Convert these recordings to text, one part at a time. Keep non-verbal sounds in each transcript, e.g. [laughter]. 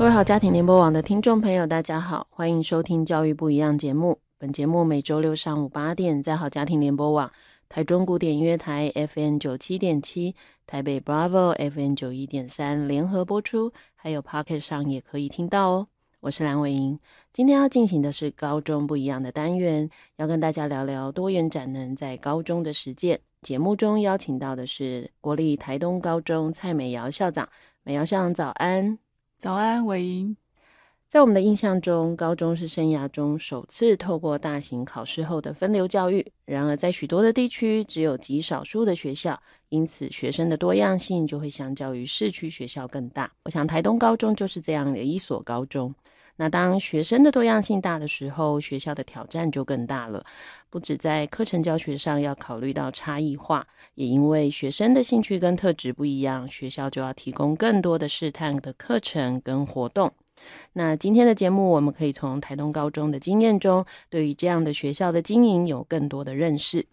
各位好，家庭联播网的听众朋友，大家好，欢迎收听《教育不一样》节目。本节目每周六上午八点在好家庭联播网、台中古典音乐台 FM 九七点七、台北 Bravo FM 九一点三联合播出，还有 Pocket 上也可以听到哦。我是蓝伟莹，今天要进行的是高中不一样的单元，要跟大家聊聊多元展能在高中的实践。节目中邀请到的是国立台东高中蔡美瑶校长，美瑶校长早安。早安，伟英。在我们的印象中，高中是生涯中首次透过大型考试后的分流教育。然而，在许多的地区，只有极少数的学校，因此学生的多样性就会相较于市区学校更大。我想台东高中就是这样的一所高中。那当学生的多样性大的时候，学校的挑战就更大了。不止在课程教学上要考虑到差异化，也因为学生的兴趣跟特质不一样，学校就要提供更多的试探的课程跟活动。那今天的节目，我们可以从台东高中的经验中，对于这样的学校的经营有更多的认识。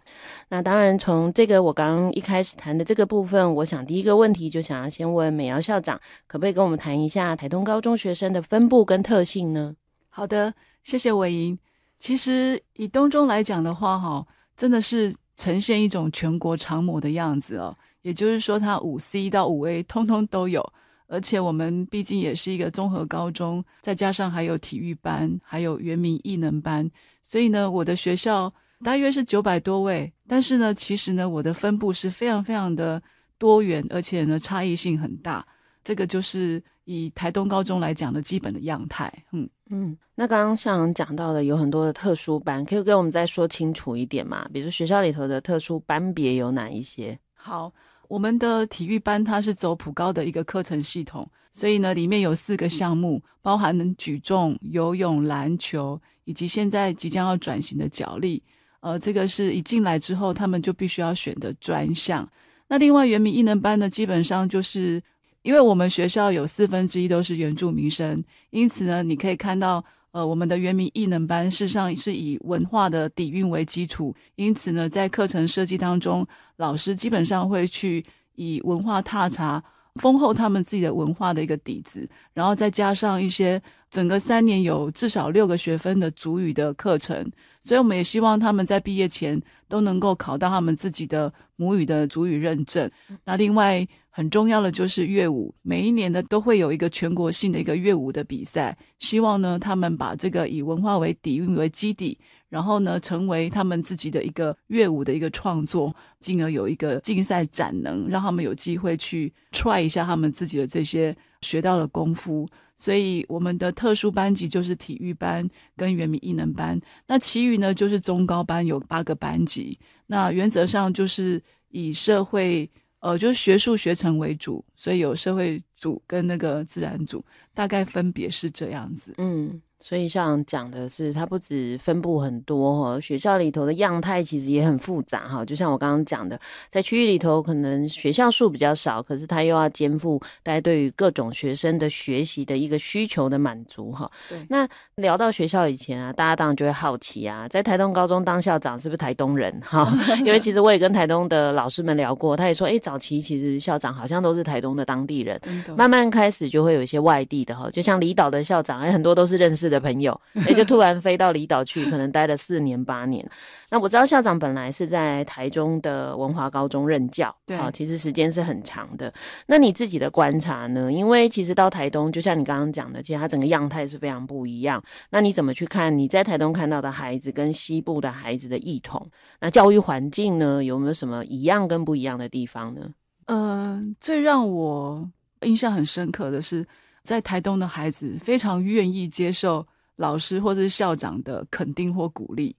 那当然，从这个我刚一开始谈的这个部分，我想第一个问题就想要先问美瑶校长，可不可以跟我们谈一下台东高中学生的分布跟特性呢？好的，谢谢伟莹。其实以东中来讲的话，哈，真的是呈现一种全国常模的样子哦。也就是说，它五 C 到五 A 通通都有。而且我们毕竟也是一个综合高中，再加上还有体育班，还有原名艺能班，所以呢，我的学校大约是九百多位。但是呢，其实呢，我的分布是非常非常的多元，而且呢，差异性很大。这个就是以台东高中来讲的基本的样态。嗯嗯，那刚刚像讲到的有很多的特殊班，可以跟我们再说清楚一点嘛？比如学校里头的特殊班别有哪一些？好。我们的体育班它是走普高的一个课程系统，所以呢，里面有四个项目，包含举重、游泳、篮球以及现在即将要转型的脚力。呃，这个是一进来之后他们就必须要选的专项。那另外原民艺能班呢，基本上就是因为我们学校有四分之一都是原住民生，因此呢，你可以看到。呃，我们的原名艺能班事实上是以文化的底蕴为基础，因此呢，在课程设计当中，老师基本上会去以文化踏查，丰厚他们自己的文化的一个底子，然后再加上一些整个三年有至少六个学分的主语的课程，所以我们也希望他们在毕业前都能够考到他们自己的母语的主语认证。那另外。很重要的就是乐舞，每一年呢都会有一个全国性的一个乐舞的比赛。希望呢他们把这个以文化为底蕴为基底，然后呢成为他们自己的一个乐舞的一个创作，进而有一个竞赛展能，让他们有机会去踹一下他们自己的这些学到的功夫。所以我们的特殊班级就是体育班跟原民艺能班，那其余呢就是中高班有八个班级。那原则上就是以社会。呃，就是学术学程为主，所以有社会组跟那个自然组，大概分别是这样子。嗯。所以像讲的是，它不止分布很多哈，学校里头的样态其实也很复杂哈。就像我刚刚讲的，在区域里头可能学校数比较少，可是它又要肩负大家对于各种学生的学习的一个需求的满足哈。那聊到学校以前啊，大家当然就会好奇啊，在台东高中当校长是不是台东人哈？[laughs] 因为其实我也跟台东的老师们聊过，他也说，哎，早期其实校长好像都是台东的当地人，慢慢开始就会有一些外地的哈，就像离岛的校长，哎，很多都是认识。的朋友，哎，就突然飞到离岛去，可能待了四年八年。那我知道校长本来是在台中的文华高中任教，对，啊、其实时间是很长的。那你自己的观察呢？因为其实到台东，就像你刚刚讲的，其实它整个样态是非常不一样。那你怎么去看你在台东看到的孩子跟西部的孩子的异同？那教育环境呢，有没有什么一样跟不一样的地方呢？呃，最让我印象很深刻的是。在台东的孩子非常愿意接受老师或者是校长的肯定或鼓励。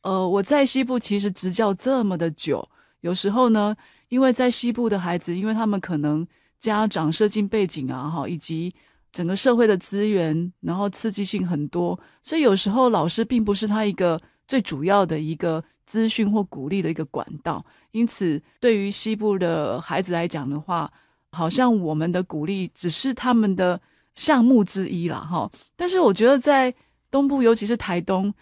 呃，我在西部其实执教这么的久，有时候呢，因为在西部的孩子，因为他们可能家长社经背景啊，哈，以及整个社会的资源，然后刺激性很多，所以有时候老师并不是他一个最主要的一个资讯或鼓励的一个管道。因此，对于西部的孩子来讲的话，好像我们的鼓励只是他们的项目之一了哈，但是我觉得在东部，尤其是台东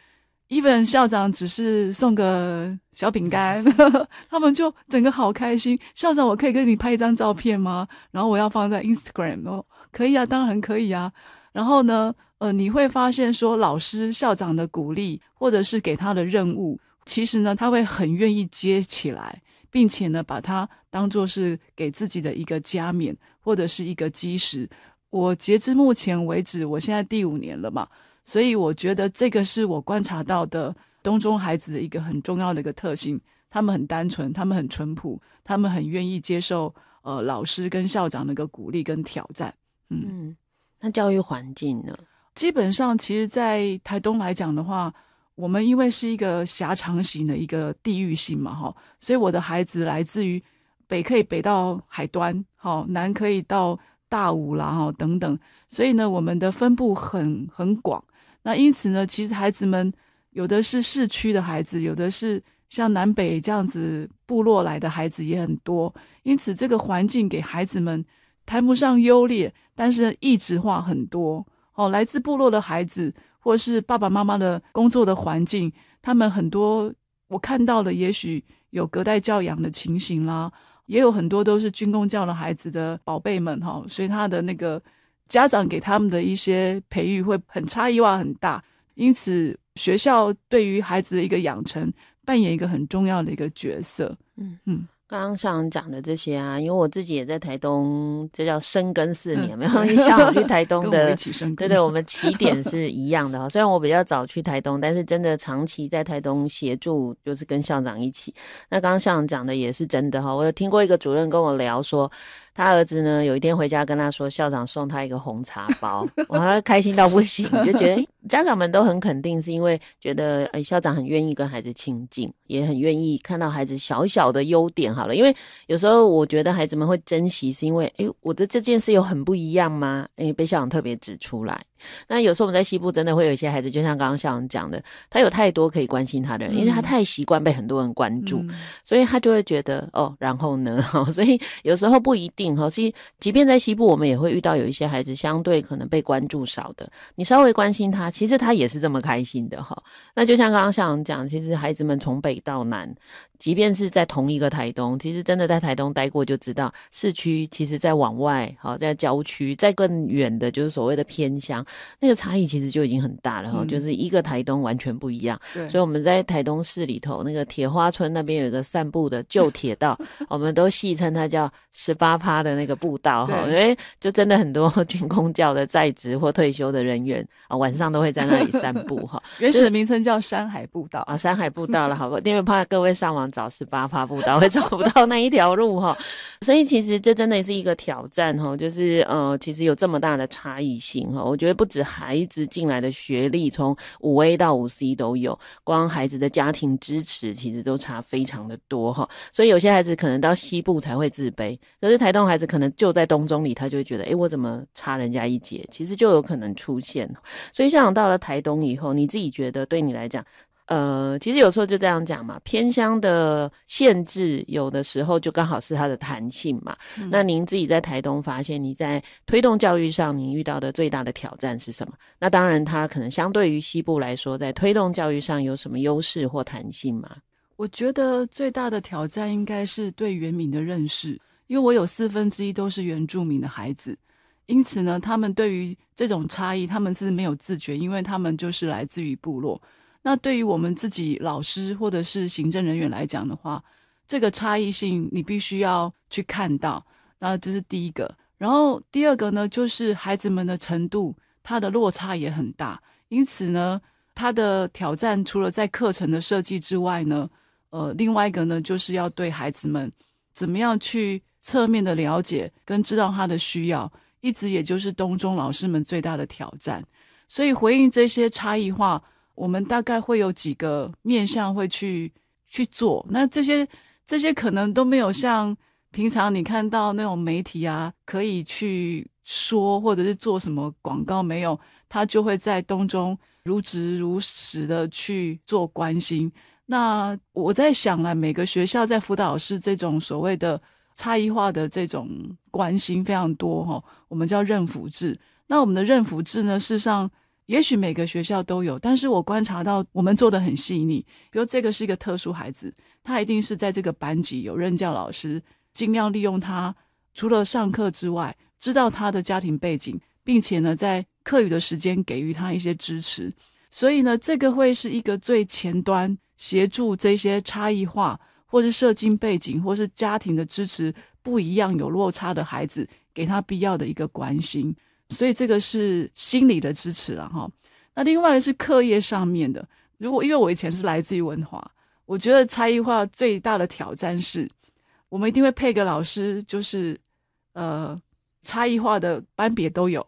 ，even 校长只是送个小饼干，[laughs] 他们就整个好开心。校长，我可以跟你拍一张照片吗？然后我要放在 Instagram 哦，可以啊，当然可以啊。然后呢，呃，你会发现说，老师、校长的鼓励，或者是给他的任务，其实呢，他会很愿意接起来。并且呢，把它当做是给自己的一个加冕或者是一个基石。我截至目前为止，我现在第五年了嘛，所以我觉得这个是我观察到的东中孩子的一个很重要的一个特性：他们很单纯，他们很淳朴，他们很愿意接受呃老师跟校长的一个鼓励跟挑战。嗯，那教育环境呢？基本上，其实在台东来讲的话。我们因为是一个狭长型的一个地域性嘛，哈，所以我的孩子来自于北可以北到海端，好南可以到大武啦，哈等等。所以呢，我们的分布很很广。那因此呢，其实孩子们有的是市区的孩子，有的是像南北这样子部落来的孩子也很多。因此，这个环境给孩子们谈不上优劣，但是异质化很多。哦，来自部落的孩子。或是爸爸妈妈的工作的环境，他们很多我看到的，也许有隔代教养的情形啦，也有很多都是军工教的孩子的宝贝们哈，所以他的那个家长给他们的一些培育会很差异化很大，因此学校对于孩子的一个养成扮演一个很重要的一个角色，嗯嗯。刚刚校长讲的这些啊，因为我自己也在台东，这叫深耕四年，没有？你下去台东 [laughs] 的，对对，我们起点是一样的哈。虽然我比较早去台东，但是真的长期在台东协助，就是跟校长一起。那刚刚校长讲的也是真的哈。我有听过一个主任跟我聊说，他儿子呢有一天回家跟他说，校长送他一个红茶包，哇，开心到不行，就觉得。家长们都很肯定，是因为觉得诶，校长很愿意跟孩子亲近，也很愿意看到孩子小小的优点。好了，因为有时候我觉得孩子们会珍惜，是因为诶，我的这件事有很不一样吗？诶，被校长特别指出来。那有时候我们在西部真的会有一些孩子，就像刚刚像讲的，他有太多可以关心他的，人，因为他太习惯被很多人关注，所以他就会觉得哦，然后呢，[laughs] 所以有时候不一定哈。所以即便在西部，我们也会遇到有一些孩子相对可能被关注少的，你稍微关心他，其实他也是这么开心的哈。那就像刚刚像讲，其实孩子们从北到南，即便是在同一个台东，其实真的在台东待过就知道，市区其实，在往外好，在郊区，在更远的，就是所谓的偏乡。那个差异其实就已经很大了哈，就是一个台东完全不一样。对，所以我们在台东市里头，那个铁花村那边有一个散步的旧铁道，[laughs] 我们都戏称它叫十八趴的那个步道哈，因为就真的很多 [laughs] 军工教的在职或退休的人员啊，晚上都会在那里散步哈。[laughs] 原始的名称叫山海步道啊，山海步道了，好吧？因为怕各位上网找十八趴步道会找不到那一条路哈，所以其实这真的是一个挑战哈，就是呃，其实有这么大的差异性哈，我觉得。不止孩子进来的学历从五 A 到五 C 都有，光孩子的家庭支持其实都差非常的多哈，所以有些孩子可能到西部才会自卑，可是台东孩子可能就在东中里，他就会觉得，哎，我怎么差人家一截？其实就有可能出现，所以家长到了台东以后，你自己觉得对你来讲？呃，其实有时候就这样讲嘛，偏乡的限制有的时候就刚好是它的弹性嘛。那您自己在台东发现，你在推动教育上，您遇到的最大的挑战是什么？那当然，它可能相对于西部来说，在推动教育上有什么优势或弹性吗？我觉得最大的挑战应该是对原民的认识，因为我有四分之一都是原住民的孩子，因此呢，他们对于这种差异，他们是没有自觉，因为他们就是来自于部落。那对于我们自己老师或者是行政人员来讲的话，这个差异性你必须要去看到。那这是第一个，然后第二个呢，就是孩子们的程度，他的落差也很大。因此呢，他的挑战除了在课程的设计之外呢，呃，另外一个呢，就是要对孩子们怎么样去侧面的了解跟知道他的需要，一直也就是东中老师们最大的挑战。所以回应这些差异化。我们大概会有几个面向会去去做，那这些这些可能都没有像平常你看到那种媒体啊，可以去说或者是做什么广告没有，他就会在东中如职如实的去做关心。那我在想了，每个学校在辅导室这种所谓的差异化的这种关心非常多哈，我们叫认辅制。那我们的认辅制呢，事实上。也许每个学校都有，但是我观察到我们做的很细腻。比如这个是一个特殊孩子，他一定是在这个班级有任教老师，尽量利用他除了上课之外，知道他的家庭背景，并且呢在课余的时间给予他一些支持。所以呢，这个会是一个最前端协助这些差异化，或是社经背景，或是家庭的支持不一样有落差的孩子，给他必要的一个关心。所以这个是心理的支持了哈。那另外是课业上面的，如果因为我以前是来自于文华，我觉得差异化最大的挑战是，我们一定会配给个老师，就是呃，差异化的班别都有。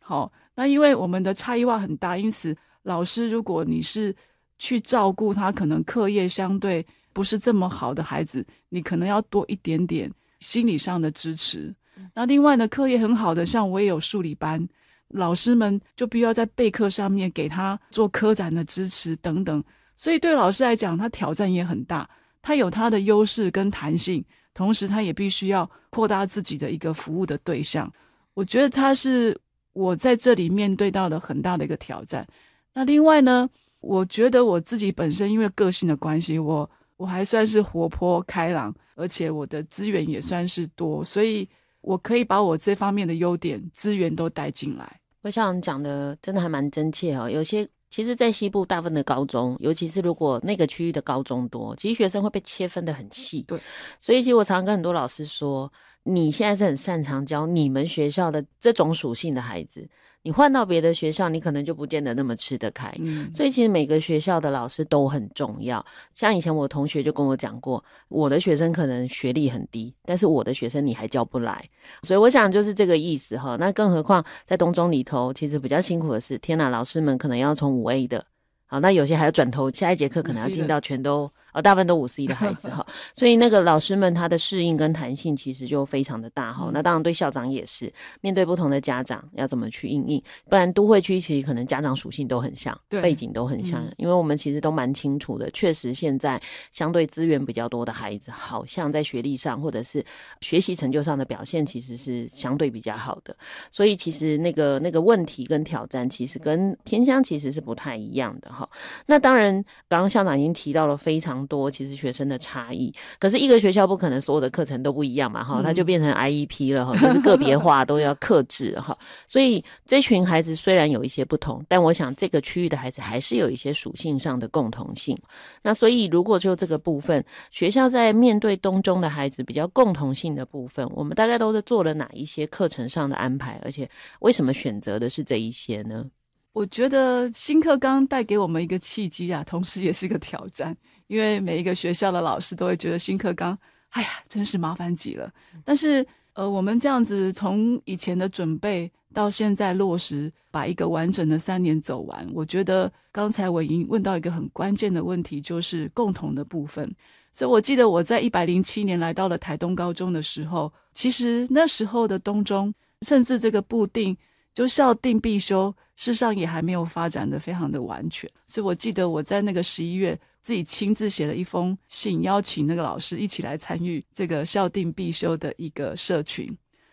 好，那因为我们的差异化很大，因此老师如果你是去照顾他，可能课业相对不是这么好的孩子，你可能要多一点点心理上的支持。那另外呢，课业很好的，像我也有数理班，老师们就必要在备课上面给他做科展的支持等等，所以对老师来讲，他挑战也很大，他有他的优势跟弹性，同时他也必须要扩大自己的一个服务的对象。我觉得他是我在这里面对到了很大的一个挑战。那另外呢，我觉得我自己本身因为个性的关系，我我还算是活泼开朗，而且我的资源也算是多，所以。我可以把我这方面的优点资源都带进来。我想讲的真的还蛮真切哦。有些其实，在西部大部分的高中，尤其是如果那个区域的高中多，其实学生会被切分的很细。对，所以其实我常常跟很多老师说，你现在是很擅长教你们学校的这种属性的孩子。你换到别的学校，你可能就不见得那么吃得开。嗯，所以其实每个学校的老师都很重要。像以前我同学就跟我讲过，我的学生可能学历很低，但是我的学生你还教不来。所以我想就是这个意思哈。那更何况在东中里头，其实比较辛苦的是，天哪，老师们可能要从五 A 的，好，那有些还要转头下一节课可能要进到全都。呃，大部分都五十一的孩子哈，[laughs] 所以那个老师们他的适应跟弹性其实就非常的大哈。那当然对校长也是，面对不同的家长要怎么去应应，不然都会区其实可能家长属性都很像，背景都很像，因为我们其实都蛮清楚的，确实现在相对资源比较多的孩子，好像在学历上或者是学习成就上的表现，其实是相对比较好的。所以其实那个那个问题跟挑战，其实跟偏乡其实是不太一样的哈。那当然，刚刚校长已经提到了非常。多其实学生的差异，可是一个学校不可能所有的课程都不一样嘛哈，它就变成 I E P 了哈，就是个别化都要克制哈。所以这群孩子虽然有一些不同，但我想这个区域的孩子还是有一些属性上的共同性。那所以如果就这个部分，学校在面对东中的孩子比较共同性的部分，我们大概都是做了哪一些课程上的安排？而且为什么选择的是这一些呢？我觉得新课纲带给我们一个契机啊，同时也是一个挑战。因为每一个学校的老师都会觉得新课纲，哎呀，真是麻烦极了。但是，呃，我们这样子从以前的准备到现在落实，把一个完整的三年走完，我觉得刚才我已经问到一个很关键的问题，就是共同的部分。所以我记得我在一百零七年来到了台东高中的时候，其实那时候的东中，甚至这个布定就校定必修，事实上也还没有发展的非常的完全。所以我记得我在那个十一月。自己亲自写了一封信，邀请那个老师一起来参与这个校定必修的一个社群。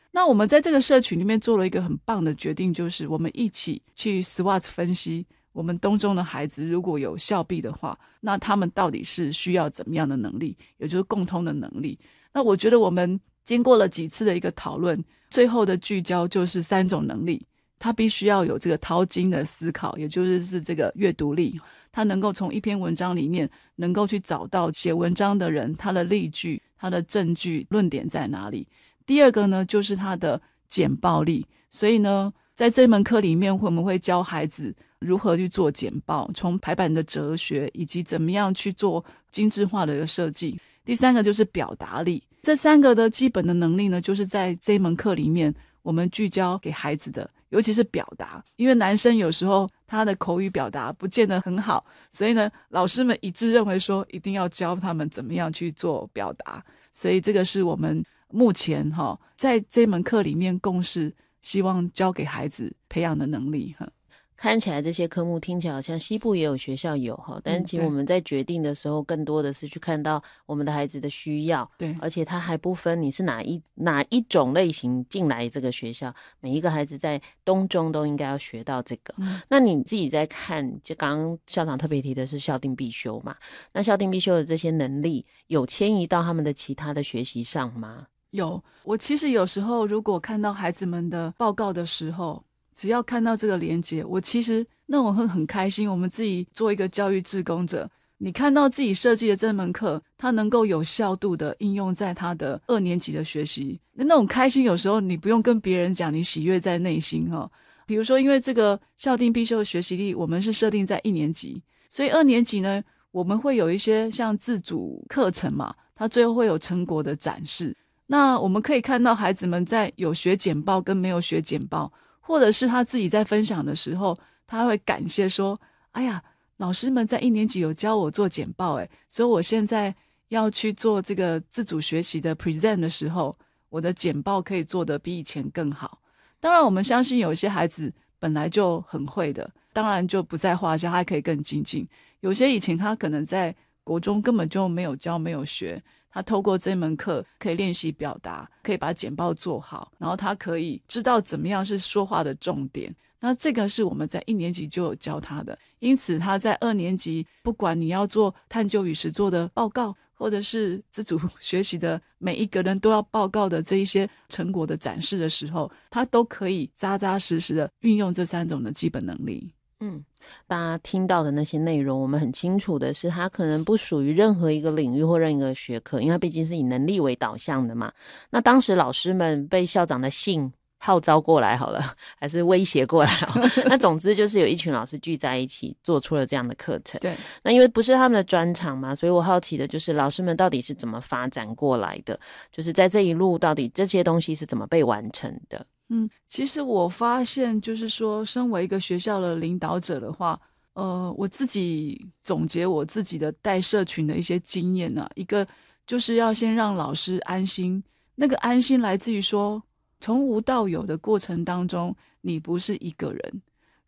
那我们在这个社群里面做了一个很棒的决定，就是我们一起去 SWOT 分析我们东中的孩子如果有校币的话，那他们到底是需要怎么样的能力，也就是共通的能力。那我觉得我们经过了几次的一个讨论，最后的聚焦就是三种能力。他必须要有这个淘金的思考，也就是是这个阅读力，他能够从一篇文章里面能够去找到写文章的人他的例句、他的证据、论点在哪里。第二个呢，就是他的简报力。所以呢，在这门课里面，我们会教孩子如何去做简报，从排版的哲学以及怎么样去做精致化的一个设计。第三个就是表达力。这三个的基本的能力呢，就是在这门课里面我们聚焦给孩子的。尤其是表达，因为男生有时候他的口语表达不见得很好，所以呢，老师们一致认为说，一定要教他们怎么样去做表达。所以这个是我们目前哈在这门课里面共识，希望教给孩子培养的能力哈。看起来这些科目听起来好像西部也有学校有哈，但是其实我们在决定的时候更多的是去看到我们的孩子的需要，对，而且他还不分你是哪一哪一种类型进来这个学校，每一个孩子在东中都应该要学到这个。那你自己在看，就刚刚校长特别提的是校定必修嘛？那校定必修的这些能力有迁移到他们的其他的学习上吗？有，我其实有时候如果看到孩子们的报告的时候。只要看到这个连接，我其实那我会很开心。我们自己做一个教育志工者，你看到自己设计的这门课，它能够有效度的应用在他的二年级的学习，那种开心有时候你不用跟别人讲，你喜悦在内心哈。比如说，因为这个校定必修的学习力，我们是设定在一年级，所以二年级呢，我们会有一些像自主课程嘛，它最后会有成果的展示。那我们可以看到孩子们在有学简报跟没有学简报。或者是他自己在分享的时候，他会感谢说：“哎呀，老师们在一年级有教我做简报，诶，所以我现在要去做这个自主学习的 present 的时候，我的简报可以做得比以前更好。”当然，我们相信有些孩子本来就很会的，当然就不在话下，他可以更精进。有些以前他可能在国中根本就没有教、没有学。他透过这门课可以练习表达，可以把简报做好，然后他可以知道怎么样是说话的重点。那这个是我们在一年级就有教他的，因此他在二年级，不管你要做探究与实作的报告，或者是自主 [laughs] 学习的每一个人都要报告的这一些成果的展示的时候，他都可以扎扎实实的运用这三种的基本能力。嗯。大家听到的那些内容，我们很清楚的是，它可能不属于任何一个领域或任何一个学科，因为它毕竟是以能力为导向的嘛。那当时老师们被校长的信号召过来，好了，还是威胁过来？[laughs] 那总之就是有一群老师聚在一起，做出了这样的课程。对。那因为不是他们的专长嘛，所以我好奇的就是，老师们到底是怎么发展过来的？就是在这一路，到底这些东西是怎么被完成的？嗯，其实我发现，就是说，身为一个学校的领导者的话，呃，我自己总结我自己的带社群的一些经验呢，一个就是要先让老师安心，那个安心来自于说，从无到有的过程当中，你不是一个人，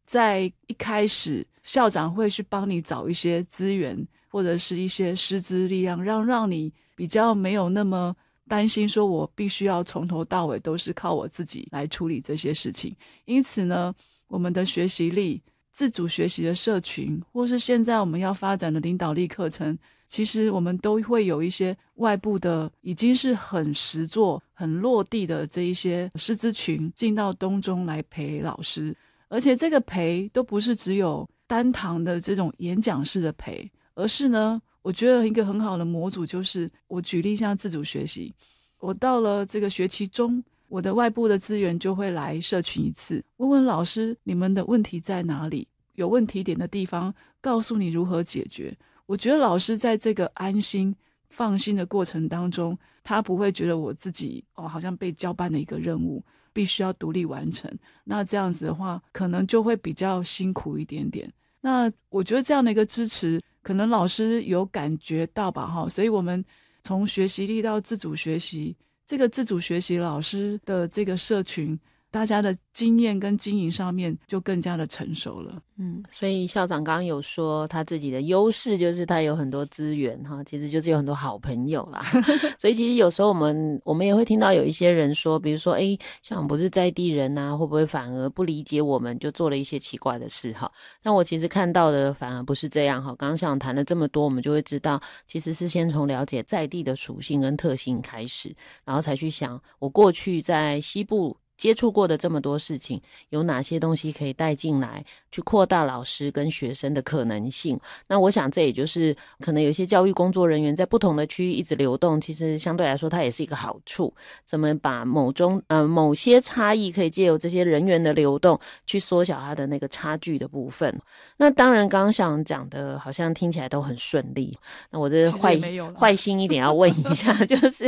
在一开始，校长会去帮你找一些资源或者是一些师资力量，让让你比较没有那么。担心说，我必须要从头到尾都是靠我自己来处理这些事情。因此呢，我们的学习力、自主学习的社群，或是现在我们要发展的领导力课程，其实我们都会有一些外部的，已经是很实做、很落地的这一些师资群进到东中来陪老师，而且这个陪都不是只有单堂的这种演讲式的陪，而是呢。我觉得一个很好的模组就是我举例，像自主学习，我到了这个学期中，我的外部的资源就会来社群一次，问问老师你们的问题在哪里，有问题点的地方，告诉你如何解决。我觉得老师在这个安心放心的过程当中，他不会觉得我自己哦好像被交办的一个任务，必须要独立完成。那这样子的话，可能就会比较辛苦一点点。那我觉得这样的一个支持。可能老师有感觉到吧，哈，所以我们从学习力到自主学习，这个自主学习老师的这个社群。大家的经验跟经营上面就更加的成熟了，嗯，所以校长刚刚有说他自己的优势就是他有很多资源哈，其实就是有很多好朋友啦，[laughs] 所以其实有时候我们我们也会听到有一些人说，比如说哎，校长不是在地人呐，会不会反而不理解我们就做了一些奇怪的事哈？那我其实看到的反而不是这样哈。刚刚校长谈了这么多，我们就会知道其实是先从了解在地的属性跟特性开始，然后才去想我过去在西部。接触过的这么多事情，有哪些东西可以带进来，去扩大老师跟学生的可能性？那我想，这也就是可能有些教育工作人员在不同的区域一直流动，其实相对来说，它也是一个好处。怎么把某中呃某些差异，可以借由这些人员的流动，去缩小它的那个差距的部分？那当然，刚刚想讲的，好像听起来都很顺利。那我这坏坏心一点要问一下，[laughs] 就是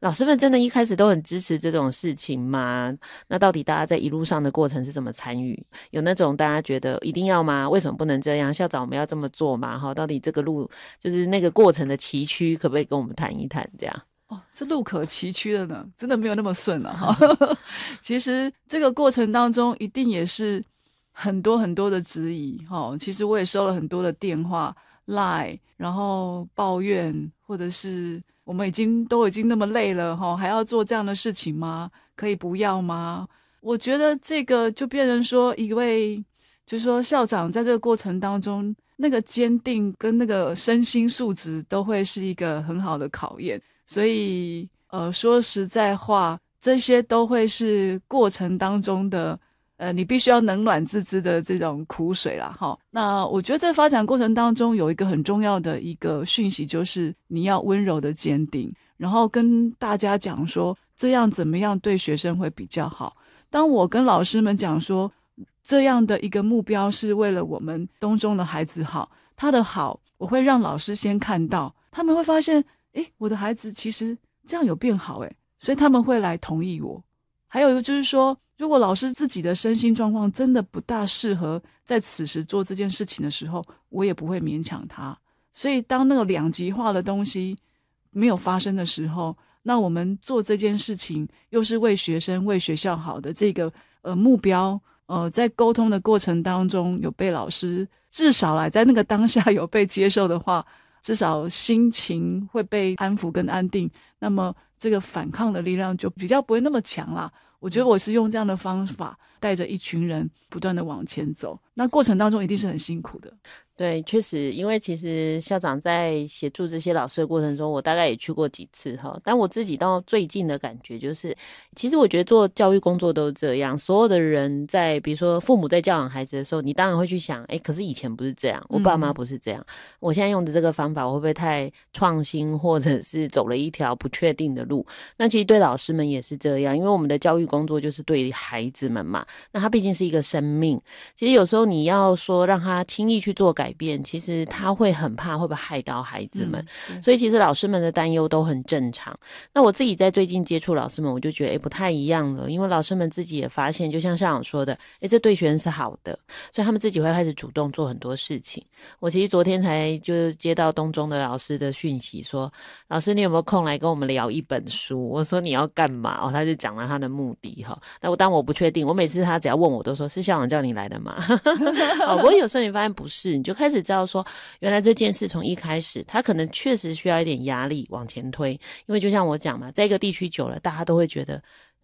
老师们真的一开始都很支持这种事情吗？那到底大家在一路上的过程是怎么参与？有那种大家觉得一定要吗？为什么不能这样？校长我们要这么做吗？哈，到底这个路就是那个过程的崎岖，可不可以跟我们谈一谈？这样哦，这路可崎岖了呢，真的没有那么顺了哈。[laughs] 其实这个过程当中，一定也是很多很多的质疑哈。其实我也收了很多的电话来，然后抱怨，或者是我们已经都已经那么累了哈，还要做这样的事情吗？可以不要吗？我觉得这个就变成说一位，就是说校长在这个过程当中，那个坚定跟那个身心素质都会是一个很好的考验。所以，呃，说实在话，这些都会是过程当中的，呃，你必须要冷暖自知的这种苦水了哈。那我觉得在发展过程当中，有一个很重要的一个讯息，就是你要温柔的坚定，然后跟大家讲说。这样怎么样对学生会比较好？当我跟老师们讲说，这样的一个目标是为了我们东中的孩子好，他的好，我会让老师先看到，他们会发现，诶，我的孩子其实这样有变好，诶，所以他们会来同意我。还有一个就是说，如果老师自己的身心状况真的不大适合在此时做这件事情的时候，我也不会勉强他。所以当那个两极化的东西没有发生的时候。那我们做这件事情，又是为学生、为学校好的这个呃目标，呃，在沟通的过程当中，有被老师至少来在那个当下有被接受的话，至少心情会被安抚跟安定，那么这个反抗的力量就比较不会那么强啦。我觉得我是用这样的方法带着一群人不断的往前走，那过程当中一定是很辛苦的。对，确实，因为其实校长在协助这些老师的过程中，我大概也去过几次哈。但我自己到最近的感觉就是，其实我觉得做教育工作都这样，所有的人在比如说父母在教养孩子的时候，你当然会去想，哎，可是以前不是这样，我爸妈不是这样，我现在用的这个方法会不会太创新，或者是走了一条不确定的路？那其实对老师们也是这样，因为我们的教育工作就是对孩子们嘛，那他毕竟是一个生命，其实有时候你要说让他轻易去做改。改变其实他会很怕会不会害到孩子们，所以其实老师们的担忧都很正常。那我自己在最近接触老师们，我就觉得哎不太一样了，因为老师们自己也发现，就像校长说的，哎这对学生是好的，所以他们自己会开始主动做很多事情。我其实昨天才就接到东中的老师的讯息说，老师你有没有空来跟我们聊一本书？我说你要干嘛？哦，他就讲了他的目的哈。那我当我不确定，我每次他只要问我都说是校长叫你来的嘛？[laughs] [laughs] 哦，不过有时候你发现不是，你就。开始知道说，原来这件事从一开始，他可能确实需要一点压力往前推，因为就像我讲嘛，在一个地区久了，大家都会觉得。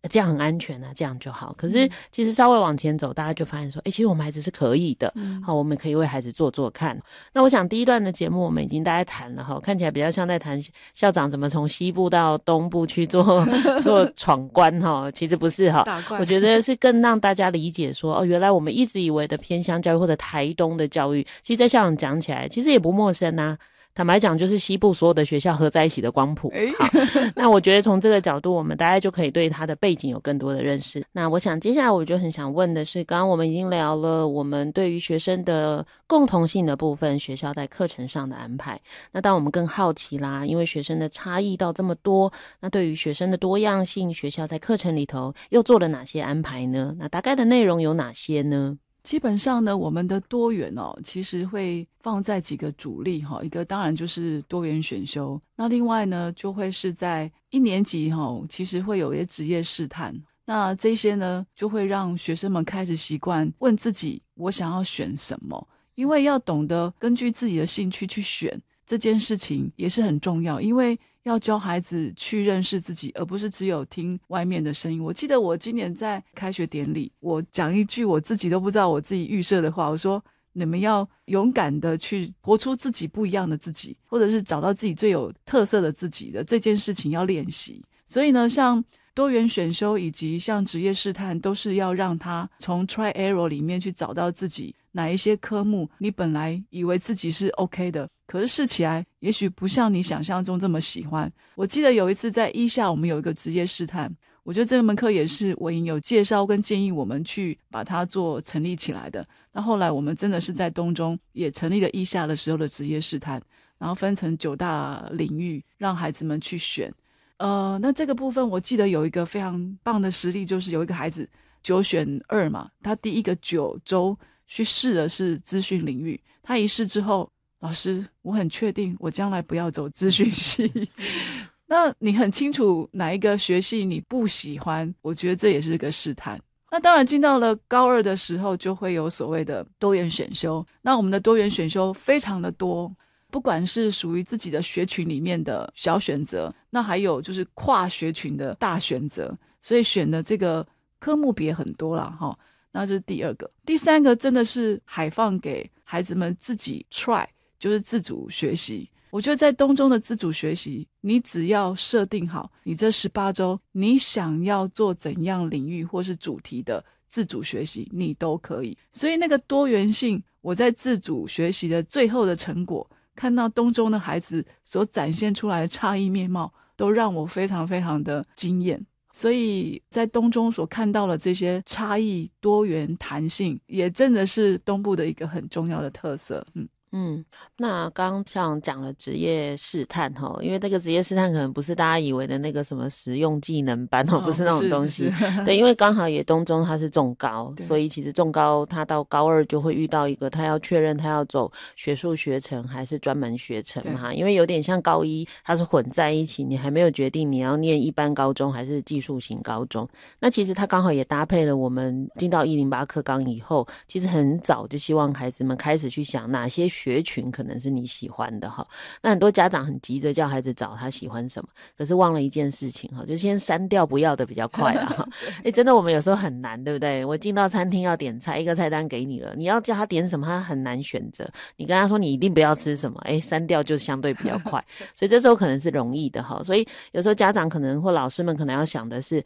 这样很安全啊，这样就好。可是其实稍微往前走，大家就发现说，哎，其实我们孩子是可以的，好，我们可以为孩子做做看。那我想第一段的节目我们已经大家谈了哈，看起来比较像在谈校长怎么从西部到东部去做 [laughs] 做闯关哈，其实不是哈，我觉得是更让大家理解说，哦，原来我们一直以为的偏乡教育或者台东的教育，其实在校长讲起来其实也不陌生呐。坦白讲，就是西部所有的学校合在一起的光谱。好，[laughs] 那我觉得从这个角度，我们大家就可以对它的背景有更多的认识。那我想接下来我就很想问的是，刚刚我们已经聊了我们对于学生的共同性的部分，学校在课程上的安排。那当我们更好奇啦，因为学生的差异到这么多，那对于学生的多样性，学校在课程里头又做了哪些安排呢？那大概的内容有哪些呢？基本上呢，我们的多元哦，其实会放在几个主力哈，一个当然就是多元选修，那另外呢，就会是在一年级哈，其实会有一些职业试探，那这些呢，就会让学生们开始习惯问自己，我想要选什么，因为要懂得根据自己的兴趣去选这件事情也是很重要，因为。要教孩子去认识自己，而不是只有听外面的声音。我记得我今年在开学典礼，我讲一句我自己都不知道我自己预设的话，我说：“你们要勇敢的去活出自己不一样的自己，或者是找到自己最有特色的自己的这件事情要练习。”所以呢，像多元选修以及像职业试探，都是要让他从 try error 里面去找到自己。哪一些科目你本来以为自己是 OK 的，可是试起来也许不像你想象中这么喜欢。我记得有一次在一下，我们有一个职业试探，我觉得这门课也是我有介绍跟建议我们去把它做成立起来的。那后来我们真的是在东中也成立了一下的时候的职业试探，然后分成九大领域让孩子们去选。呃，那这个部分我记得有一个非常棒的实例，就是有一个孩子九选二嘛，他第一个九州。去试的是资讯领域，他一试之后，老师，我很确定我将来不要走资讯系。[laughs] 那你很清楚哪一个学系你不喜欢，我觉得这也是个试探。那当然进到了高二的时候，就会有所谓的多元选修。那我们的多元选修非常的多，不管是属于自己的学群里面的小选择，那还有就是跨学群的大选择，所以选的这个科目别很多了哈。那这是第二个，第三个真的是海放给孩子们自己 try，就是自主学习。我觉得在东中的自主学习，你只要设定好你这十八周，你想要做怎样领域或是主题的自主学习，你都可以。所以那个多元性，我在自主学习的最后的成果，看到东中的孩子所展现出来的差异面貌，都让我非常非常的惊艳。所以在东中所看到的这些差异、多元、弹性，也真的是东部的一个很重要的特色，嗯。嗯，那刚像讲了职业试探哈，因为这个职业试探可能不是大家以为的那个什么实用技能班哦，不是那种东西。对，因为刚好也东中他是重高，所以其实重高他到高二就会遇到一个他要确认他要走学术学程还是专门学程嘛，因为有点像高一他是混在一起，你还没有决定你要念一般高中还是技术型高中。那其实他刚好也搭配了我们进到一零八课纲以后，其实很早就希望孩子们开始去想哪些。学群可能是你喜欢的哈，那很多家长很急着叫孩子找他喜欢什么，可是忘了一件事情哈，就先删掉不要的比较快啊。[laughs] 哎，真的我们有时候很难，对不对？我进到餐厅要点菜，一个菜单给你了，你要叫他点什么，他很难选择。你跟他说你一定不要吃什么，哎，删掉就相对比较快，[laughs] 所以这时候可能是容易的哈。所以有时候家长可能或老师们可能要想的是。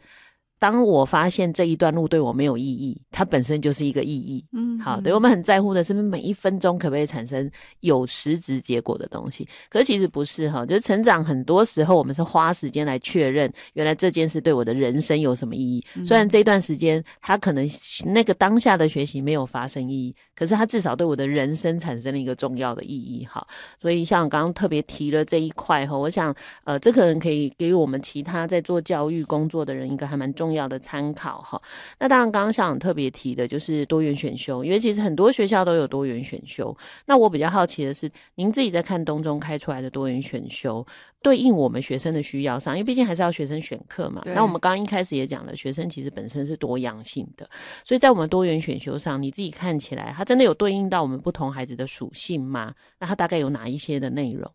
当我发现这一段路对我没有意义，它本身就是一个意义。嗯，好，对我们很在乎的是不是每一分钟可不可以产生有实质结果的东西？可其实不是哈，就是成长很多时候我们是花时间来确认原来这件事对我的人生有什么意义。虽然这段时间他可能那个当下的学习没有发生意义，可是他至少对我的人生产生了一个重要的意义。哈，所以像我刚刚特别提了这一块哈，我想呃，这可能可以给我们其他在做教育工作的人一个还蛮重。重要的参考哈，那当然刚刚校长特别提的就是多元选修，因为其实很多学校都有多元选修。那我比较好奇的是，您自己在看东中开出来的多元选修，对应我们学生的需要上，因为毕竟还是要学生选课嘛。那我们刚刚一开始也讲了，学生其实本身是多样性的，所以在我们多元选修上，你自己看起来，它真的有对应到我们不同孩子的属性吗？那它大概有哪一些的内容？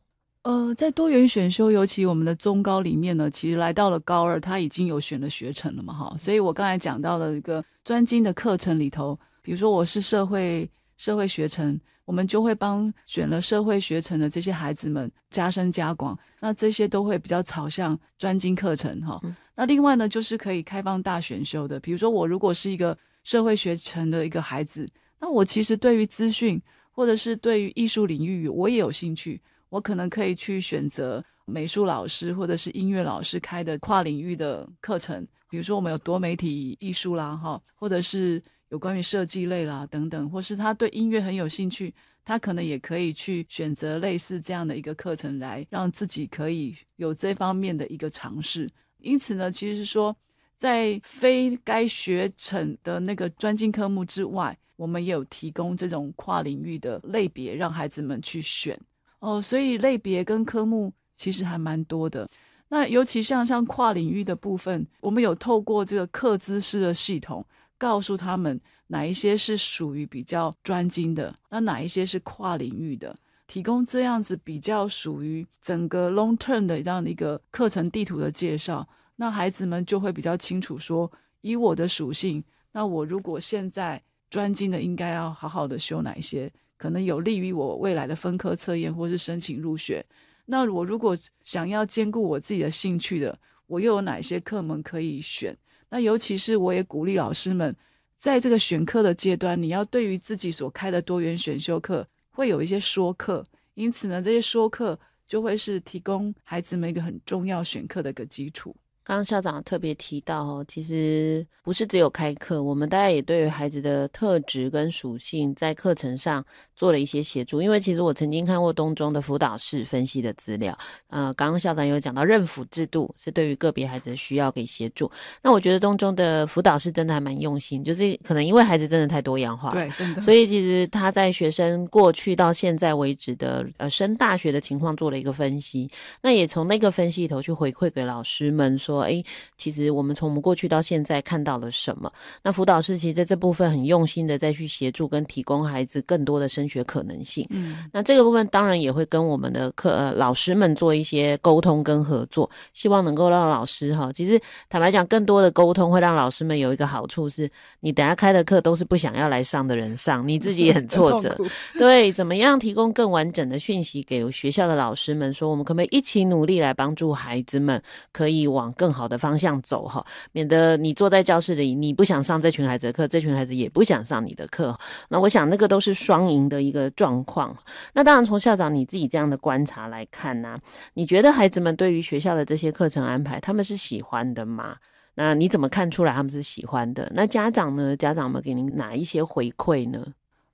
呃，在多元选修，尤其我们的中高里面呢，其实来到了高二，他已经有选了学程了嘛，哈，所以我刚才讲到了一个专精的课程里头，比如说我是社会社会学程，我们就会帮选了社会学程的这些孩子们加深加广，那这些都会比较朝向专精课程，哈。那另外呢，就是可以开放大选修的，比如说我如果是一个社会学程的一个孩子，那我其实对于资讯或者是对于艺术领域，我也有兴趣。我可能可以去选择美术老师或者是音乐老师开的跨领域的课程，比如说我们有多媒体艺术啦，哈，或者是有关于设计类啦等等，或是他对音乐很有兴趣，他可能也可以去选择类似这样的一个课程，来让自己可以有这方面的一个尝试。因此呢，其实说在非该学程的那个专精科目之外，我们也有提供这种跨领域的类别，让孩子们去选。哦，所以类别跟科目其实还蛮多的。那尤其像像跨领域的部分，我们有透过这个课资式的系统，告诉他们哪一些是属于比较专精的，那哪一些是跨领域的，提供这样子比较属于整个 long term 的这样的一个课程地图的介绍，那孩子们就会比较清楚说，以我的属性，那我如果现在专精的，应该要好好的修哪一些。可能有利于我未来的分科测验，或是申请入学。那我如果想要兼顾我自己的兴趣的，我又有哪些课门可以选？那尤其是我也鼓励老师们，在这个选课的阶段，你要对于自己所开的多元选修课，会有一些说课。因此呢，这些说课就会是提供孩子们一个很重要选课的一个基础。刚刚校长特别提到，哦，其实不是只有开课，我们大家也对于孩子的特质跟属性，在课程上做了一些协助。因为其实我曾经看过东中的辅导室分析的资料，呃，刚刚校长有讲到认辅制度，是对于个别孩子的需要给协助。那我觉得东中的辅导室真的还蛮用心，就是可能因为孩子真的太多样化，对，真的。所以其实他在学生过去到现在为止的呃升大学的情况做了一个分析，那也从那个分析里头去回馈给老师们。说哎，其实我们从我们过去到现在看到了什么？那辅导师其实在这部分很用心的再去协助跟提供孩子更多的升学可能性。嗯，那这个部分当然也会跟我们的课老师们做一些沟通跟合作，希望能够让老师哈。其实坦白讲，更多的沟通会让老师们有一个好处是，你等下开的课都是不想要来上的人上，你自己也很 [laughs] 挫折。对，怎么样提供更完整的讯息给学校的老师们？说我们可不可以一起努力来帮助孩子们可以往。更好的方向走哈，免得你坐在教室里，你不想上这群孩子的课，这群孩子也不想上你的课。那我想那个都是双赢的一个状况。那当然，从校长你自己这样的观察来看呢，你觉得孩子们对于学校的这些课程安排，他们是喜欢的吗？那你怎么看出来他们是喜欢的？那家长呢？家长们给您哪一些回馈呢？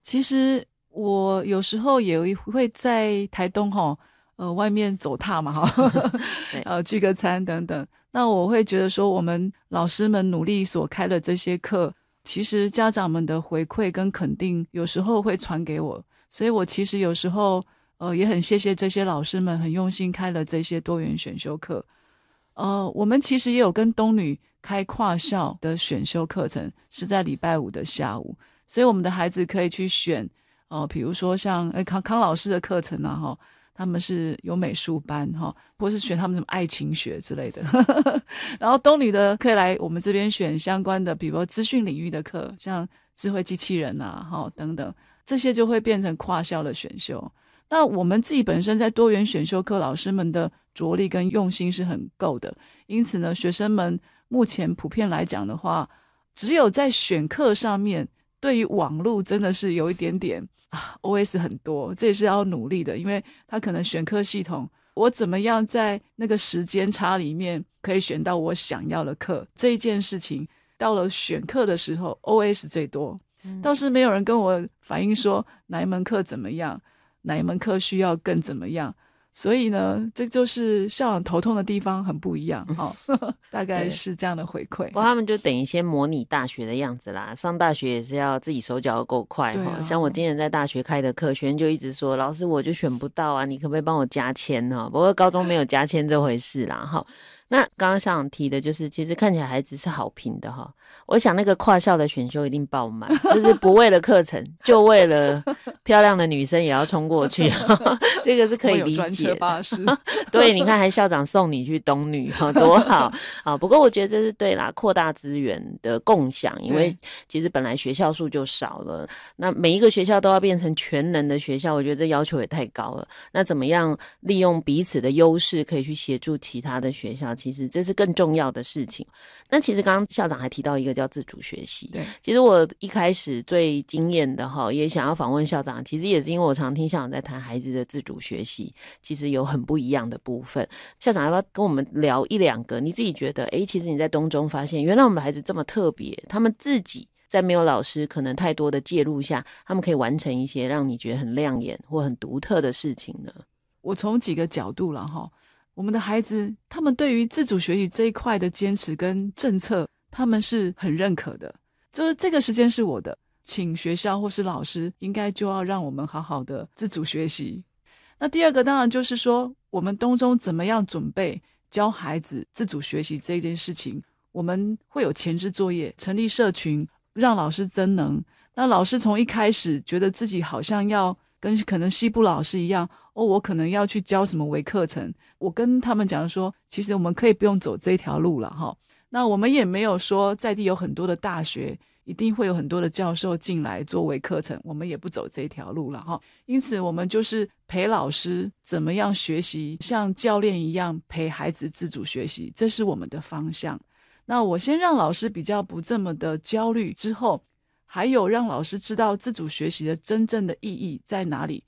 其实我有时候也也会在台东哈，呃，外面走踏嘛哈，[laughs] 呃，聚个餐等等。那我会觉得说，我们老师们努力所开的这些课，其实家长们的回馈跟肯定有时候会传给我，所以我其实有时候呃也很谢谢这些老师们很用心开了这些多元选修课。呃，我们其实也有跟东女开跨校的选修课程，是在礼拜五的下午，所以我们的孩子可以去选，呃，比如说像诶康康老师的课程啊，哈。他们是有美术班哈，或是选他们什么爱情学之类的。[laughs] 然后东女的可以来我们这边选相关的，比如资讯领域的课，像智慧机器人啊，哈等等，这些就会变成跨校的选修。那我们自己本身在多元选修课老师们的着力跟用心是很够的，因此呢，学生们目前普遍来讲的话，只有在选课上面。对于网路真的是有一点点啊，OS 很多，这也是要努力的，因为他可能选课系统，我怎么样在那个时间差里面可以选到我想要的课，这一件事情到了选课的时候，OS 最多，倒是没有人跟我反映说哪一门课怎么样，哪一门课需要更怎么样。所以呢，这就是校长头痛的地方，很不一样哈。[laughs] 大概是这样的回馈。不过他们就等于先模拟大学的样子啦，上大学也是要自己手脚够快哈。像我今年在大学开的课，学生就一直说：“老师，我就选不到啊，你可不可以帮我加签呢？”不过高中没有加签这回事啦，哈。那刚刚校长提的就是，其实看起来孩子是好评的哈。我想那个跨校的选修一定爆满，就是不为了课程，就为了漂亮的女生也要冲过去，[laughs] 这个是可以理解。的。[laughs] 对，你看还校长送你去东女，多好啊！不过我觉得这是对啦，扩大资源的共享，因为其实本来学校数就少了，那每一个学校都要变成全能的学校，我觉得这要求也太高了。那怎么样利用彼此的优势，可以去协助其他的学校？其实这是更重要的事情。那其实刚刚校长还提到一个叫自主学习。对，其实我一开始最惊艳的哈，也想要访问校长。其实也是因为我常听校长在谈孩子的自主学习，其实有很不一样的部分。校长要不要跟我们聊一两个？你自己觉得，哎，其实你在东中发现，原来我们的孩子这么特别，他们自己在没有老师可能太多的介入下，他们可以完成一些让你觉得很亮眼或很独特的事情呢？我从几个角度了哈。我们的孩子，他们对于自主学习这一块的坚持跟政策，他们是很认可的。就是这个时间是我的，请学校或是老师，应该就要让我们好好的自主学习。那第二个当然就是说，我们东中怎么样准备教孩子自主学习这件事情？我们会有前置作业，成立社群，让老师增能。那老师从一开始觉得自己好像要跟可能西部老师一样。哦，我可能要去教什么微课程？我跟他们讲说，其实我们可以不用走这条路了，哈。那我们也没有说在地有很多的大学，一定会有很多的教授进来做微课程，我们也不走这条路了，哈。因此，我们就是陪老师怎么样学习，像教练一样陪孩子自主学习，这是我们的方向。那我先让老师比较不这么的焦虑，之后还有让老师知道自主学习的真正的意义在哪里。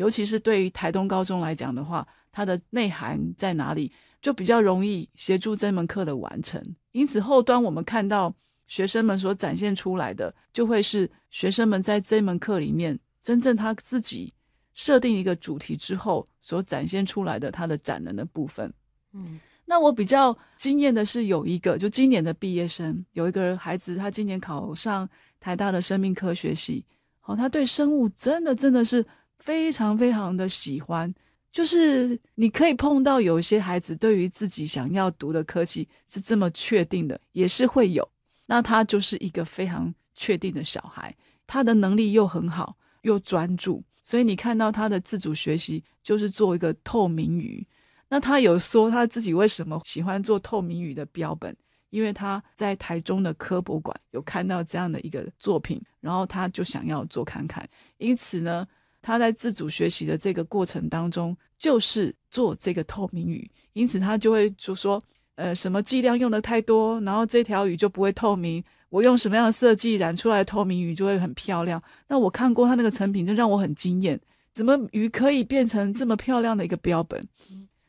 尤其是对于台东高中来讲的话，它的内涵在哪里，就比较容易协助这门课的完成。因此，后端我们看到学生们所展现出来的，就会是学生们在这门课里面真正他自己设定一个主题之后所展现出来的他的展能的部分。嗯，那我比较惊艳的是有一个，就今年的毕业生，有一个孩子，他今年考上台大的生命科学系，哦，他对生物真的真的是。非常非常的喜欢，就是你可以碰到有一些孩子对于自己想要读的科技是这么确定的，也是会有。那他就是一个非常确定的小孩，他的能力又很好，又专注，所以你看到他的自主学习就是做一个透明鱼。那他有说他自己为什么喜欢做透明鱼的标本，因为他在台中的科博馆有看到这样的一个作品，然后他就想要做看看。因此呢。他在自主学习的这个过程当中，就是做这个透明鱼，因此他就会就说：“呃，什么剂量用的太多，然后这条鱼就不会透明。我用什么样的设计染出来透明鱼就会很漂亮。那我看过他那个成品，就让我很惊艳。怎么鱼可以变成这么漂亮的一个标本？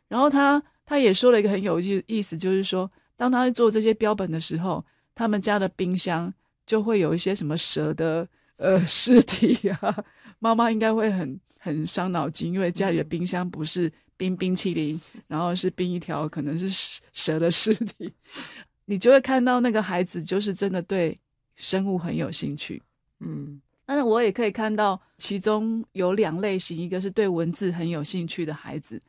然后他他也说了一个很有意意思，就是说，当他做这些标本的时候，他们家的冰箱就会有一些什么蛇的呃尸体啊。”妈妈应该会很很伤脑筋，因为家里的冰箱不是冰冰淇淋，然后是冰一条可能是蛇的尸体。[laughs] 你就会看到那个孩子就是真的对生物很有兴趣，嗯。但是我也可以看到其中有两类型，一个是对文字很有兴趣的孩子，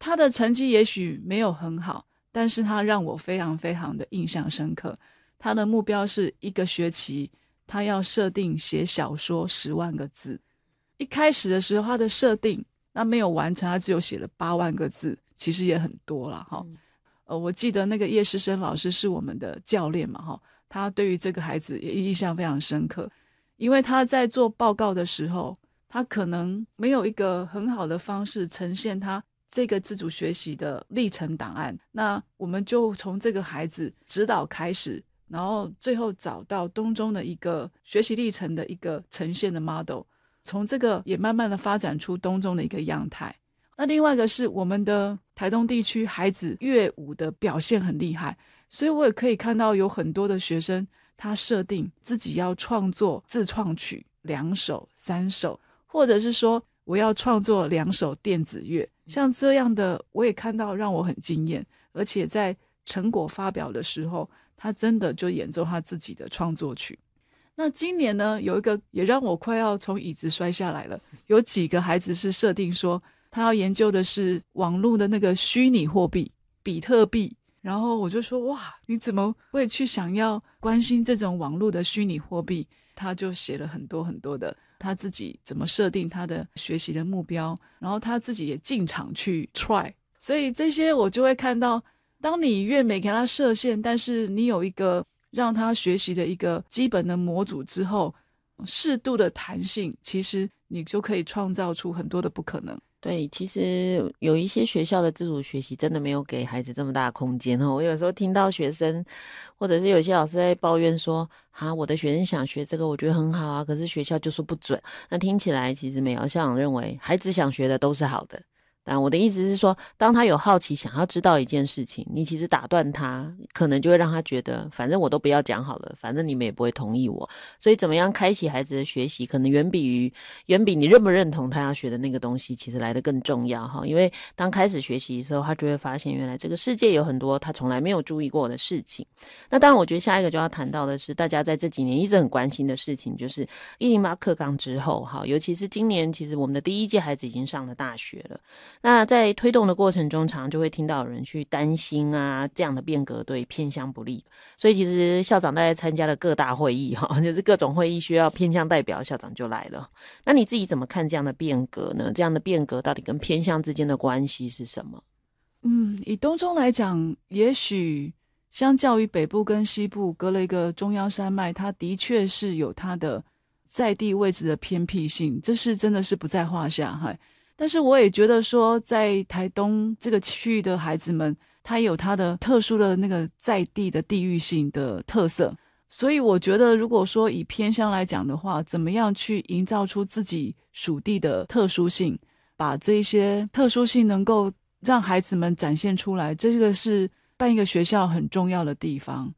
他的成绩也许没有很好，但是他让我非常非常的印象深刻。他的目标是一个学期他要设定写小说十万个字。一开始的时候，他的设定那没有完成，他只有写了八万个字，其实也很多了哈。呃，我记得那个叶世生老师是我们的教练嘛哈，他对于这个孩子也印象非常深刻，因为他在做报告的时候，他可能没有一个很好的方式呈现他这个自主学习的历程档案。那我们就从这个孩子指导开始，然后最后找到东中的一个学习历程的一个呈现的 model。从这个也慢慢的发展出东中的一个样态。那另外一个是我们的台东地区孩子乐舞的表现很厉害，所以我也可以看到有很多的学生，他设定自己要创作自创曲两首、三首，或者是说我要创作两首电子乐，像这样的我也看到让我很惊艳。而且在成果发表的时候，他真的就演奏他自己的创作曲。那今年呢，有一个也让我快要从椅子摔下来了。有几个孩子是设定说，他要研究的是网络的那个虚拟货币比特币，然后我就说哇，你怎么会去想要关心这种网络的虚拟货币？他就写了很多很多的他自己怎么设定他的学习的目标，然后他自己也进场去 try。所以这些我就会看到，当你越没给他设限，但是你有一个。让他学习的一个基本的模组之后，适度的弹性，其实你就可以创造出很多的不可能。对，其实有一些学校的自主学习真的没有给孩子这么大的空间哦。我有时候听到学生，或者是有些老师在抱怨说：“啊，我的学生想学这个，我觉得很好啊，可是学校就说不准。”那听起来其实没有校长认为孩子想学的都是好的。但我的意思是说，当他有好奇想要知道一件事情，你其实打断他，可能就会让他觉得，反正我都不要讲好了，反正你们也不会同意我。所以，怎么样开启孩子的学习，可能远比于远比你认不认同他要学的那个东西，其实来的更重要哈。因为当开始学习的时候，他就会发现，原来这个世界有很多他从来没有注意过的事情。那当然，我觉得下一个就要谈到的是，大家在这几年一直很关心的事情，就是一零八课纲之后哈，尤其是今年，其实我们的第一届孩子已经上了大学了。那在推动的过程中，常常就会听到有人去担心啊，这样的变革对偏乡不利。所以其实校长在参加了各大会议哈，[laughs] 就是各种会议需要偏乡代表，校长就来了。那你自己怎么看这样的变革呢？这样的变革到底跟偏乡之间的关系是什么？嗯，以东中来讲，也许相较于北部跟西部隔了一个中央山脉，它的确是有它的在地位置的偏僻性，这是真的是不在话下哈。[laughs] 但是我也觉得说，在台东这个区域的孩子们，他有他的特殊的那个在地的地域性的特色。所以我觉得，如果说以偏乡来讲的话，怎么样去营造出自己属地的特殊性，把这些特殊性能够让孩子们展现出来，这个是办一个学校很重要的地方。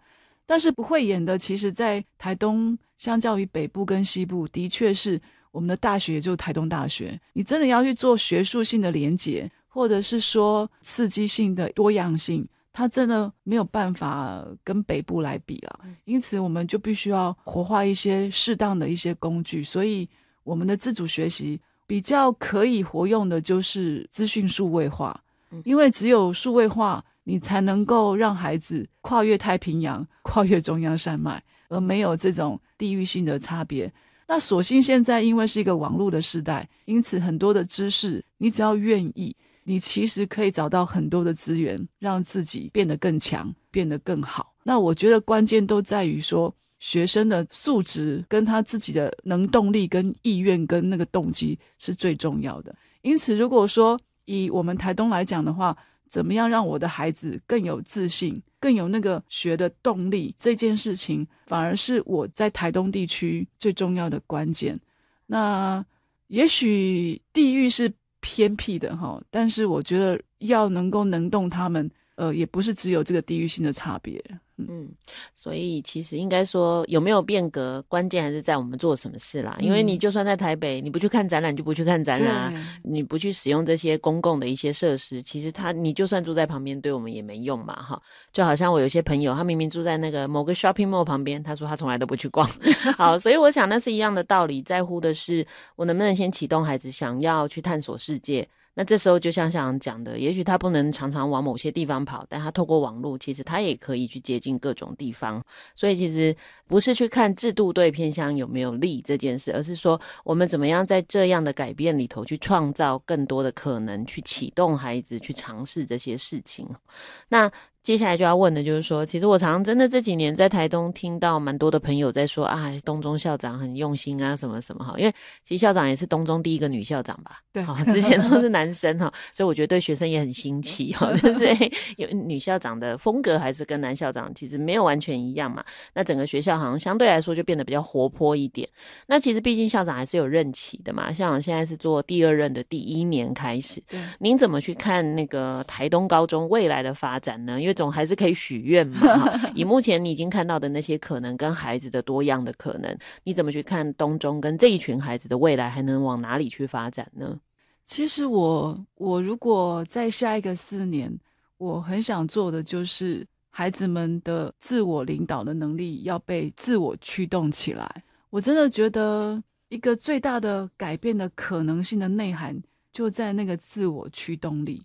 但是不会演的，其实在台东，相较于北部跟西部，的确是。我们的大学也就台东大学，你真的要去做学术性的连结，或者是说刺激性的多样性，它真的没有办法跟北部来比了。因此，我们就必须要活化一些适当的一些工具。所以，我们的自主学习比较可以活用的就是资讯数位化，因为只有数位化，你才能够让孩子跨越太平洋，跨越中央山脉，而没有这种地域性的差别。那所幸现在因为是一个网络的时代，因此很多的知识，你只要愿意，你其实可以找到很多的资源，让自己变得更强，变得更好。那我觉得关键都在于说学生的素质跟他自己的能动力、跟意愿、跟那个动机是最重要的。因此，如果说以我们台东来讲的话，怎么样让我的孩子更有自信？更有那个学的动力，这件事情反而是我在台东地区最重要的关键。那也许地域是偏僻的哈，但是我觉得要能够能动他们。呃，也不是只有这个地域性的差别。嗯，所以其实应该说有没有变革，关键还是在我们做什么事啦。因为你就算在台北，你不去看展览，就不去看展览；你不去使用这些公共的一些设施，其实他你就算住在旁边，对我们也没用嘛。哈，就好像我有些朋友，他明明住在那个某个 shopping mall 旁边，他说他从来都不去逛。[laughs] 好，所以我想那是一样的道理。在乎的是我能不能先启动孩子想要去探索世界。那这时候就像想讲的，也许他不能常常往某些地方跑，但他透过网络，其实他也可以去接近各种地方。所以其实不是去看制度对偏向有没有利这件事，而是说我们怎么样在这样的改变里头去创造更多的可能，去启动孩子去尝试这些事情。那。接下来就要问的就是说，其实我常常真的这几年在台东听到蛮多的朋友在说啊，东中校长很用心啊，什么什么哈。因为其实校长也是东中第一个女校长吧，对，之前都是男生哈，所以我觉得对学生也很新奇哈，[laughs] 就是有女校长的风格还是跟男校长其实没有完全一样嘛。那整个学校好像相对来说就变得比较活泼一点。那其实毕竟校长还是有任期的嘛，校长现在是做第二任的第一年开始，您怎么去看那个台东高中未来的发展呢？因为总还是可以许愿嘛？[laughs] 以目前你已经看到的那些可能跟孩子的多样的可能，你怎么去看东中跟这一群孩子的未来还能往哪里去发展呢？其实我我如果在下一个四年，我很想做的就是孩子们的自我领导的能力要被自我驱动起来。我真的觉得一个最大的改变的可能性的内涵就在那个自我驱动力。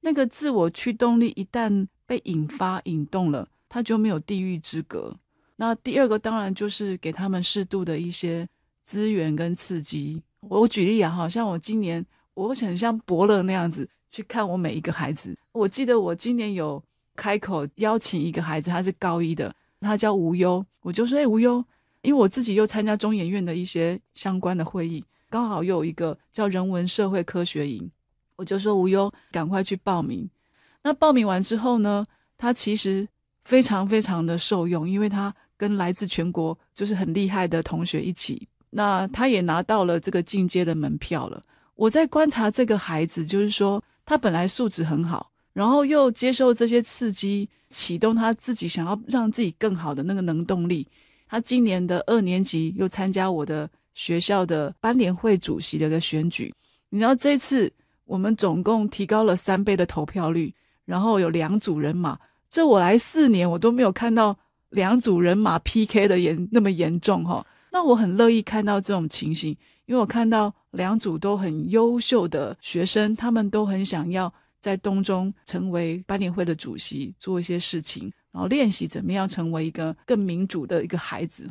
那个自我驱动力一旦被引发引动了，他就没有地域之隔。那第二个当然就是给他们适度的一些资源跟刺激。我我举例啊，好像我今年，我很像伯乐那样子去看我每一个孩子。我记得我今年有开口邀请一个孩子，他是高一的，他叫无忧。我就说，哎，无忧，因为我自己又参加中研院的一些相关的会议，刚好又有一个叫人文社会科学营，我就说无忧，赶快去报名。那报名完之后呢？他其实非常非常的受用，因为他跟来自全国就是很厉害的同学一起，那他也拿到了这个进阶的门票了。我在观察这个孩子，就是说他本来素质很好，然后又接受这些刺激，启动他自己想要让自己更好的那个能动力。他今年的二年级又参加我的学校的班联会主席的一个选举，你知道这次我们总共提高了三倍的投票率。然后有两组人马，这我来四年，我都没有看到两组人马 PK 的严那么严重哈。那我很乐意看到这种情形，因为我看到两组都很优秀的学生，他们都很想要在东中成为班联会的主席，做一些事情，然后练习怎么样成为一个更民主的一个孩子。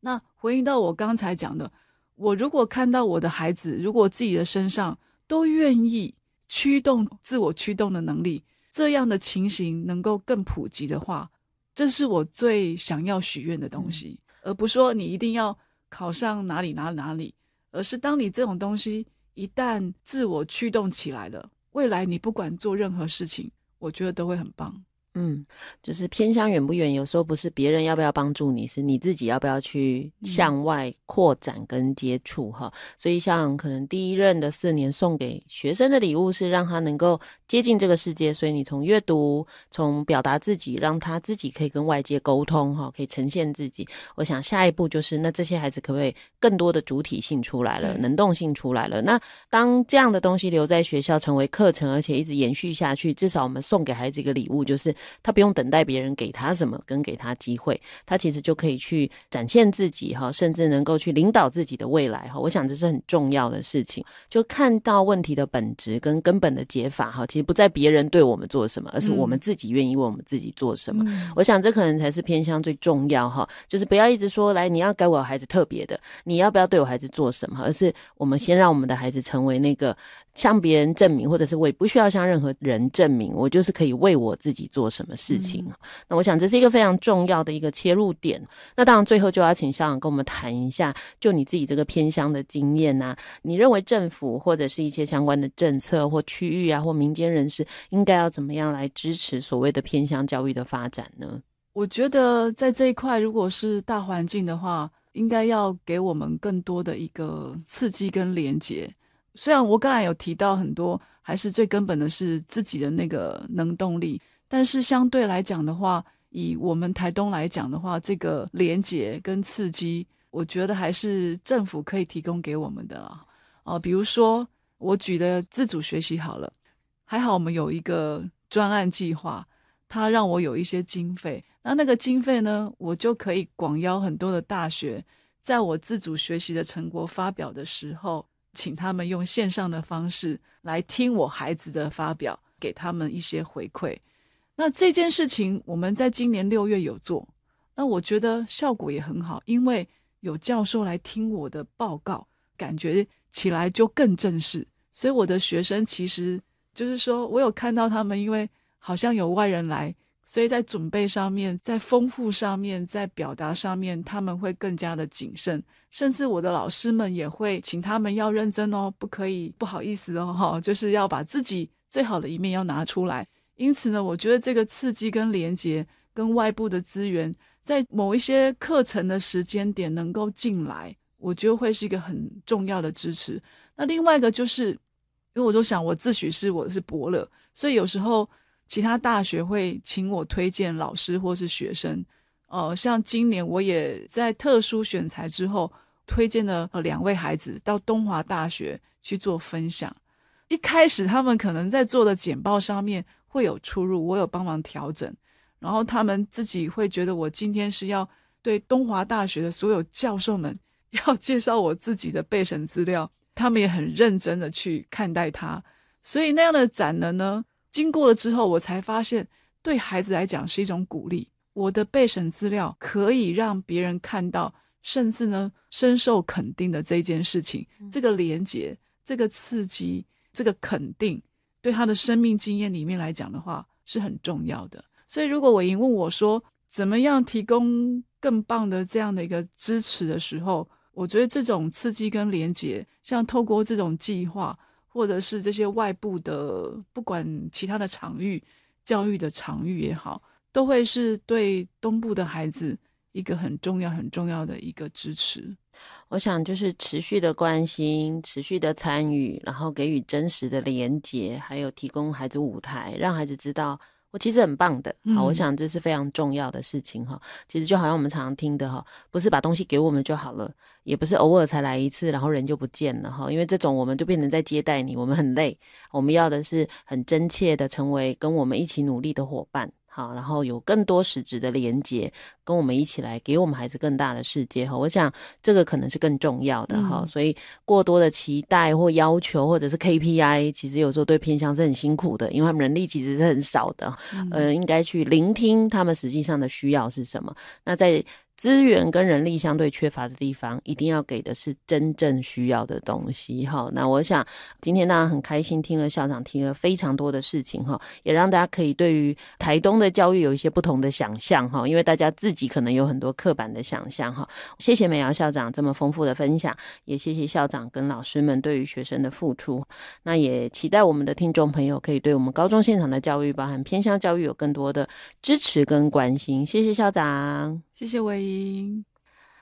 那回应到我刚才讲的，我如果看到我的孩子，如果自己的身上都愿意驱动自我驱动的能力。这样的情形能够更普及的话，这是我最想要许愿的东西，而不是说你一定要考上哪里哪哪里，而是当你这种东西一旦自我驱动起来了，未来你不管做任何事情，我觉得都会很棒。嗯，就是偏乡远不远？有时候不是别人要不要帮助你，是你自己要不要去向外扩展跟接触哈。所以像可能第一任的四年送给学生的礼物是让他能够接近这个世界，所以你从阅读，从表达自己，让他自己可以跟外界沟通哈，可以呈现自己。我想下一步就是那这些孩子可不可以更多的主体性出来了，能动性出来了？那当这样的东西留在学校成为课程，而且一直延续下去，至少我们送给孩子一个礼物就是。他不用等待别人给他什么，跟给他机会，他其实就可以去展现自己哈，甚至能够去领导自己的未来哈。我想这是很重要的事情，就看到问题的本质跟根本的解法哈。其实不在别人对我们做什么，而是我们自己愿意为我们自己做什么。我想这可能才是偏向最重要哈，就是不要一直说来你要给我孩子特别的，你要不要对我孩子做什么，而是我们先让我们的孩子成为那个向别人证明，或者是为不需要向任何人证明，我就是可以为我自己做。什么事情？那我想这是一个非常重要的一个切入点。那当然，最后就要请校长跟我们谈一下，就你自己这个偏乡的经验啊，你认为政府或者是一些相关的政策或区域啊，或民间人士应该要怎么样来支持所谓的偏乡教育的发展呢？我觉得在这一块，如果是大环境的话，应该要给我们更多的一个刺激跟连接。虽然我刚才有提到很多，还是最根本的是自己的那个能动力。但是相对来讲的话，以我们台东来讲的话，这个连结跟刺激，我觉得还是政府可以提供给我们的啊。哦，比如说我举的自主学习好了，还好我们有一个专案计划，它让我有一些经费。那那个经费呢，我就可以广邀很多的大学，在我自主学习的成果发表的时候，请他们用线上的方式来听我孩子的发表，给他们一些回馈。那这件事情我们在今年六月有做，那我觉得效果也很好，因为有教授来听我的报告，感觉起来就更正式。所以我的学生其实就是说我有看到他们，因为好像有外人来，所以在准备上面、在丰富上面、在表达上面，他们会更加的谨慎。甚至我的老师们也会请他们要认真哦，不可以不好意思哦，哈，就是要把自己最好的一面要拿出来。因此呢，我觉得这个刺激跟连接跟外部的资源，在某一些课程的时间点能够进来，我觉得会是一个很重要的支持。那另外一个就是，因为我都想，我自诩是我是伯乐，所以有时候其他大学会请我推荐老师或是学生。哦，像今年我也在特殊选材之后，推荐了两位孩子到东华大学去做分享。一开始他们可能在做的简报上面。会有出入，我有帮忙调整，然后他们自己会觉得我今天是要对东华大学的所有教授们 [laughs] 要介绍我自己的备审资料，他们也很认真的去看待它，所以那样的展呢呢，经过了之后，我才发现对孩子来讲是一种鼓励，我的备审资料可以让别人看到，甚至呢深受肯定的这件事情，这个连结，这个刺激，这个肯定。对他的生命经验里面来讲的话是很重要的。所以如果我莹问我说怎么样提供更棒的这样的一个支持的时候，我觉得这种刺激跟连接，像透过这种计划或者是这些外部的，不管其他的场域、教育的场域也好，都会是对东部的孩子一个很重要、很重要的一个支持。我想就是持续的关心，持续的参与，然后给予真实的连接，还有提供孩子舞台，让孩子知道我其实很棒的。好，我想这是非常重要的事情哈。其实就好像我们常听的哈，不是把东西给我们就好了，也不是偶尔才来一次，然后人就不见了哈。因为这种我们就变成在接待你，我们很累。我们要的是很真切的成为跟我们一起努力的伙伴。啊，然后有更多实质的连接，跟我们一起来给我们孩子更大的世界哈。我想这个可能是更重要的哈。所以过多的期待或要求，或者是 KPI，其实有时候对偏向是很辛苦的，因为他们人力其实是很少的。呃，应该去聆听他们实际上的需要是什么。那在。资源跟人力相对缺乏的地方，一定要给的是真正需要的东西。哈。那我想今天大家很开心听了校长听了非常多的事情，哈，也让大家可以对于台东的教育有一些不同的想象，哈，因为大家自己可能有很多刻板的想象，哈。谢谢美瑶校长这么丰富的分享，也谢谢校长跟老师们对于学生的付出。那也期待我们的听众朋友可以对我们高中现场的教育，包含偏向教育，有更多的支持跟关心。谢谢校长。谢谢尾音，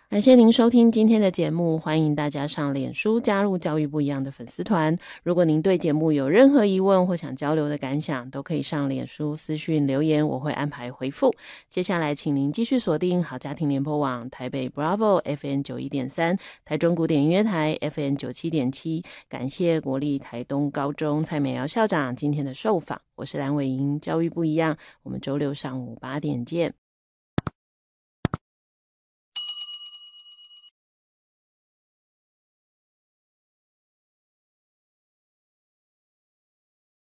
感谢您收听今天的节目。欢迎大家上脸书加入“教育不一样”的粉丝团。如果您对节目有任何疑问或想交流的感想，都可以上脸书私讯留言，我会安排回复。接下来，请您继续锁定好家庭联播网台北 Bravo F N 九一点三、台中古典音乐台 F N 九七点七。感谢国立台东高中蔡美瑶校长今天的受访。我是蓝尾音，教育不一样。我们周六上午八点见。